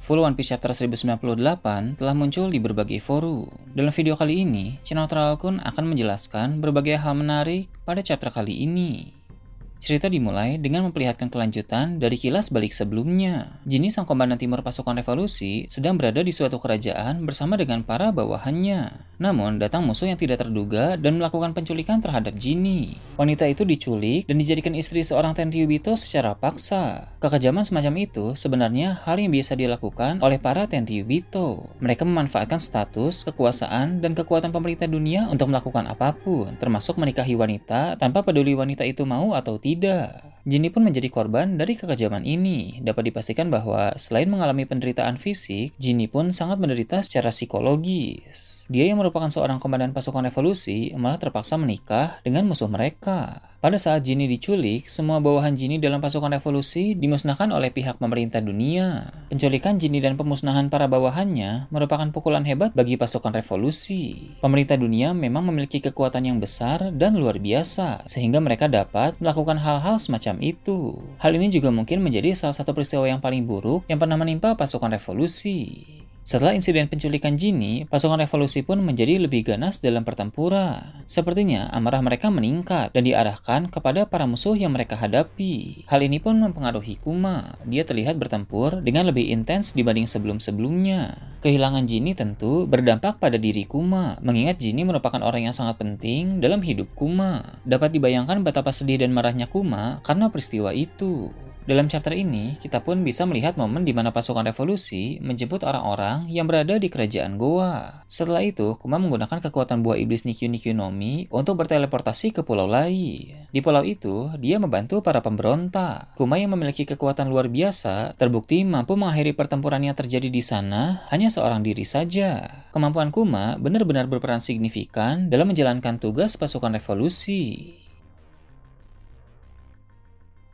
Full One Piece Chapter 1098 telah muncul di berbagai forum. Dalam video kali ini, channel Traokun akan menjelaskan berbagai hal menarik pada chapter kali ini. Cerita dimulai dengan memperlihatkan kelanjutan dari kilas balik sebelumnya. Jinny sang komandan timur pasukan revolusi sedang berada di suatu kerajaan bersama dengan para bawahannya. Namun datang musuh yang tidak terduga dan melakukan penculikan terhadap Jinny. Wanita itu diculik dan dijadikan istri seorang Tenryubito secara paksa. Kekejaman semacam itu sebenarnya hal yang biasa dilakukan oleh para Tenryubito. Mereka memanfaatkan status, kekuasaan, dan kekuatan pemerintah dunia untuk melakukan apapun, termasuk menikahi wanita tanpa peduli wanita itu mau atau tidak tidak Jinny pun menjadi korban dari kekejaman ini. Dapat dipastikan bahwa selain mengalami penderitaan fisik, Jinny pun sangat menderita secara psikologis. Dia yang merupakan seorang komandan pasukan revolusi malah terpaksa menikah dengan musuh mereka. Pada saat Jinny diculik, semua bawahan Jinny dalam pasukan revolusi dimusnahkan oleh pihak pemerintah dunia. Penculikan Jinny dan pemusnahan para bawahannya merupakan pukulan hebat bagi pasukan revolusi. Pemerintah dunia memang memiliki kekuatan yang besar dan luar biasa, sehingga mereka dapat melakukan hal-hal semacam semacam itu. Hal ini juga mungkin menjadi salah satu peristiwa yang paling buruk yang pernah menimpa pasukan revolusi. Setelah insiden penculikan Jini, pasukan revolusi pun menjadi lebih ganas dalam pertempuran. Sepertinya amarah mereka meningkat dan diarahkan kepada para musuh yang mereka hadapi. Hal ini pun mempengaruhi Kuma. Dia terlihat bertempur dengan lebih intens dibanding sebelum-sebelumnya. Kehilangan Jini tentu berdampak pada diri Kuma, mengingat Jini merupakan orang yang sangat penting dalam hidup Kuma. Dapat dibayangkan betapa sedih dan marahnya Kuma karena peristiwa itu. Dalam chapter ini, kita pun bisa melihat momen di mana pasukan revolusi menjemput orang-orang yang berada di kerajaan Goa. Setelah itu, Kuma menggunakan kekuatan buah iblis Nikyu Nikyu Nomi untuk berteleportasi ke pulau lain. Di pulau itu, dia membantu para pemberontak. Kuma yang memiliki kekuatan luar biasa terbukti mampu mengakhiri pertempuran yang terjadi di sana hanya seorang diri saja. Kemampuan Kuma benar-benar berperan signifikan dalam menjalankan tugas pasukan revolusi.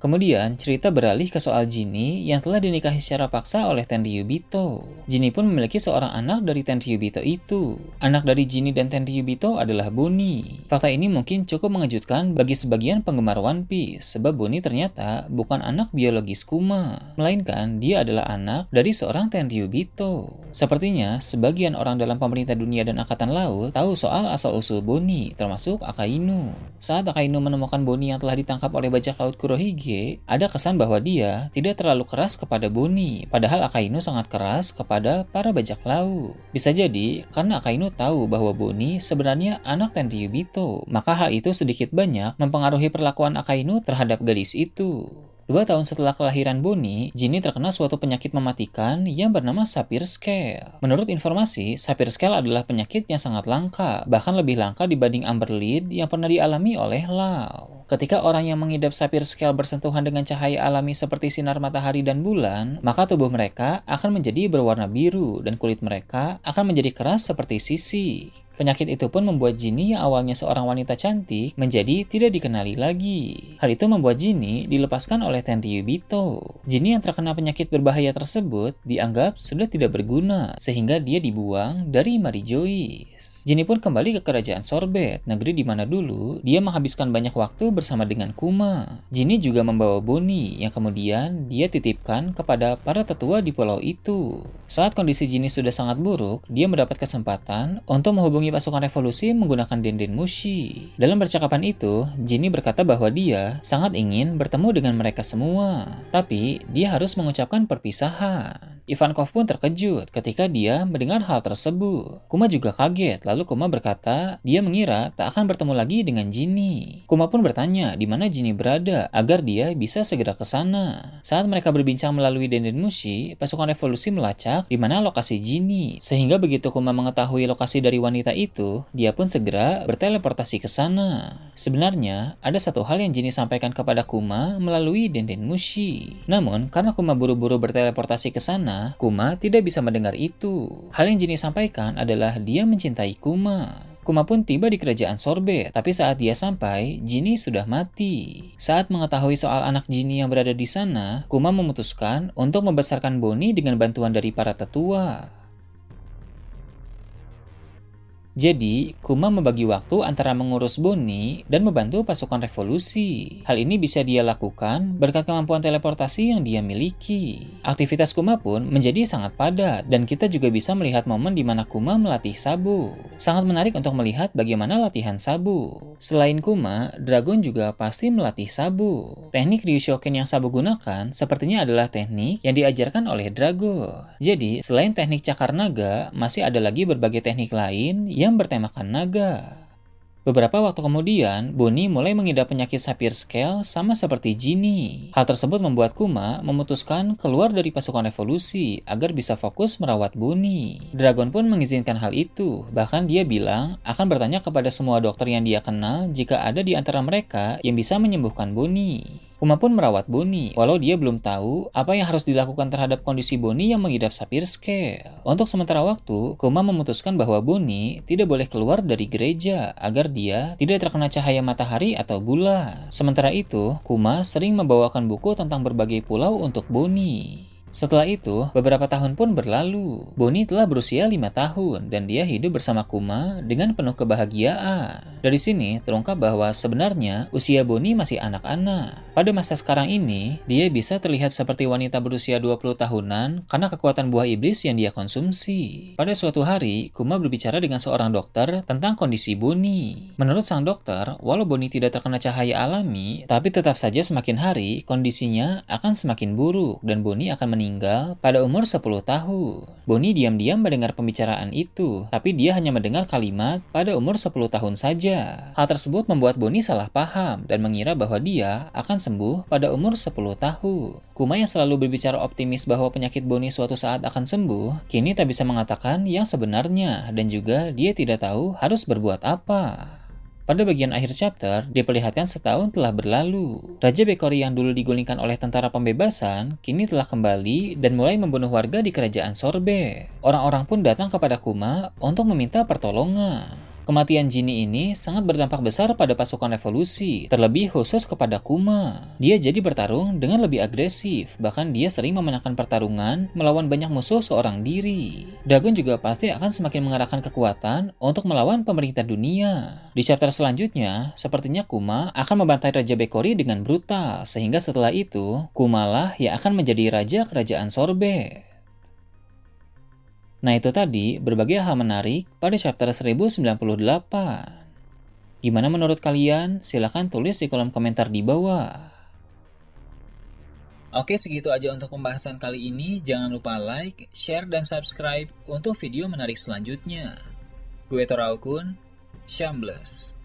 Kemudian, cerita beralih ke soal Jinny yang telah dinikahi secara paksa oleh Yubito. Jinny pun memiliki seorang anak dari Yubito itu. Anak dari Jinny dan Yubito adalah Bonnie. Fakta ini mungkin cukup mengejutkan bagi sebagian penggemar One Piece, sebab Bonnie ternyata bukan anak biologis Kuma, melainkan dia adalah anak dari seorang Yubito. Sepertinya, sebagian orang dalam pemerintah dunia dan angkatan laut tahu soal asal-usul Bonnie, termasuk Akainu. Saat Akainu menemukan Bonnie yang telah ditangkap oleh bajak laut Kurohige, ada kesan bahwa dia tidak terlalu keras kepada Bonnie, padahal Akainu sangat keras kepada para bajak laut. Bisa jadi karena Akainu tahu bahwa Bonnie sebenarnya anak Tenryubito, maka hal itu sedikit banyak mempengaruhi perlakuan Akainu terhadap gadis itu. Dua tahun setelah kelahiran Bonnie, Jinny terkena suatu penyakit mematikan yang bernama Sapir Scale. Menurut informasi, Sapir Scale adalah penyakit yang sangat langka, bahkan lebih langka dibanding Amberlid yang pernah dialami oleh Lau. Ketika orang yang mengidap sapir scale bersentuhan dengan cahaya alami seperti sinar matahari dan bulan, maka tubuh mereka akan menjadi berwarna biru dan kulit mereka akan menjadi keras seperti sisi. Penyakit itu pun membuat Jinny yang awalnya seorang wanita cantik menjadi tidak dikenali lagi. Hal itu membuat Jinny dilepaskan oleh Tenryu Bito. Jinny yang terkena penyakit berbahaya tersebut dianggap sudah tidak berguna sehingga dia dibuang dari Marie Joyce. Jinny pun kembali ke kerajaan Sorbet, negeri di mana dulu dia menghabiskan banyak waktu bersama dengan Kuma. Jinny juga membawa Bonnie yang kemudian dia titipkan kepada para tetua di pulau itu. Saat kondisi Jinny sudah sangat buruk, dia mendapat kesempatan untuk menghubungi pasukan revolusi menggunakan Denden Mushi. Dalam percakapan itu, Jinny berkata bahwa dia sangat ingin bertemu dengan mereka semua, tapi dia harus mengucapkan perpisahan. Ivankov pun terkejut ketika dia mendengar hal tersebut. Kuma juga kaget, lalu Kuma berkata dia mengira tak akan bertemu lagi dengan Jinny. Kuma pun bertanya di mana Jinny berada agar dia bisa segera ke sana. Saat mereka berbincang melalui Denden Mushi, pasukan revolusi melacak di mana lokasi Jinny. Sehingga begitu Kuma mengetahui lokasi dari wanita itu, dia pun segera berteleportasi ke sana. Sebenarnya, ada satu hal yang Jinny sampaikan kepada Kuma melalui Denden Mushi. Namun, karena Kuma buru-buru berteleportasi ke sana, Kuma tidak bisa mendengar itu. Hal yang Jinny sampaikan adalah dia mencintai Kuma. Kuma pun tiba di kerajaan Sorbet, tapi saat dia sampai, Jinny sudah mati. Saat mengetahui soal anak Jinny yang berada di sana, Kuma memutuskan untuk membesarkan Bonnie dengan bantuan dari para tetua. Jadi, Kuma membagi waktu antara mengurus Boni dan membantu pasukan revolusi. Hal ini bisa dia lakukan berkat kemampuan teleportasi yang dia miliki. Aktivitas Kuma pun menjadi sangat padat dan kita juga bisa melihat momen di mana Kuma melatih Sabu. Sangat menarik untuk melihat bagaimana latihan Sabu. Selain Kuma, Dragon juga pasti melatih Sabu. Teknik Ryushoken yang Sabu gunakan sepertinya adalah teknik yang diajarkan oleh Dragon. Jadi, selain teknik cakar naga, masih ada lagi berbagai teknik lain yang yang bertemakan naga. Beberapa waktu kemudian, Bonnie mulai mengidap penyakit sapir scale sama seperti Ginny. Hal tersebut membuat Kuma memutuskan keluar dari pasukan revolusi agar bisa fokus merawat Bonnie. Dragon pun mengizinkan hal itu, bahkan dia bilang akan bertanya kepada semua dokter yang dia kenal jika ada di antara mereka yang bisa menyembuhkan Bonnie. Uma pun merawat Boni, walau dia belum tahu apa yang harus dilakukan terhadap kondisi Boni yang mengidap sapir scale. Untuk sementara waktu, Kuma memutuskan bahwa Boni tidak boleh keluar dari gereja agar dia tidak terkena cahaya matahari atau bulan. Sementara itu, Kuma sering membawakan buku tentang berbagai pulau untuk Boni. Setelah itu, beberapa tahun pun berlalu. Bonnie telah berusia lima tahun dan dia hidup bersama Kuma dengan penuh kebahagiaan. Dari sini terungkap bahwa sebenarnya usia Bonnie masih anak-anak. Pada masa sekarang ini, dia bisa terlihat seperti wanita berusia 20 tahunan karena kekuatan buah iblis yang dia konsumsi. Pada suatu hari, Kuma berbicara dengan seorang dokter tentang kondisi Bonnie. Menurut sang dokter, walau Bonnie tidak terkena cahaya alami, tapi tetap saja semakin hari kondisinya akan semakin buruk dan Bonnie akan meninggal pada umur 10 tahun. Bonnie diam-diam mendengar pembicaraan itu, tapi dia hanya mendengar kalimat pada umur 10 tahun saja. Hal tersebut membuat Bonnie salah paham dan mengira bahwa dia akan sembuh pada umur 10 tahun. Kuma yang selalu berbicara optimis bahwa penyakit Bonnie suatu saat akan sembuh, kini tak bisa mengatakan yang sebenarnya dan juga dia tidak tahu harus berbuat apa. Pada bagian akhir chapter, diperlihatkan setahun telah berlalu. Raja Bekori yang dulu digulingkan oleh tentara pembebasan, kini telah kembali dan mulai membunuh warga di kerajaan Sorbe. Orang-orang pun datang kepada Kuma untuk meminta pertolongan. Kematian Jinny ini sangat berdampak besar pada pasukan revolusi, terlebih khusus kepada Kuma. Dia jadi bertarung dengan lebih agresif, bahkan dia sering memenangkan pertarungan melawan banyak musuh seorang diri. Dagon juga pasti akan semakin mengarahkan kekuatan untuk melawan pemerintah dunia. Di chapter selanjutnya, sepertinya Kuma akan membantai Raja Bekori dengan brutal, sehingga setelah itu, Kumalah yang akan menjadi raja kerajaan Sorbe. Nah itu tadi berbagai hal menarik pada chapter 1098. Gimana menurut kalian? Silahkan tulis di kolom komentar di bawah. Oke segitu aja untuk pembahasan kali ini. Jangan lupa like, share, dan subscribe untuk video menarik selanjutnya. Gue Toraukun, Shambles.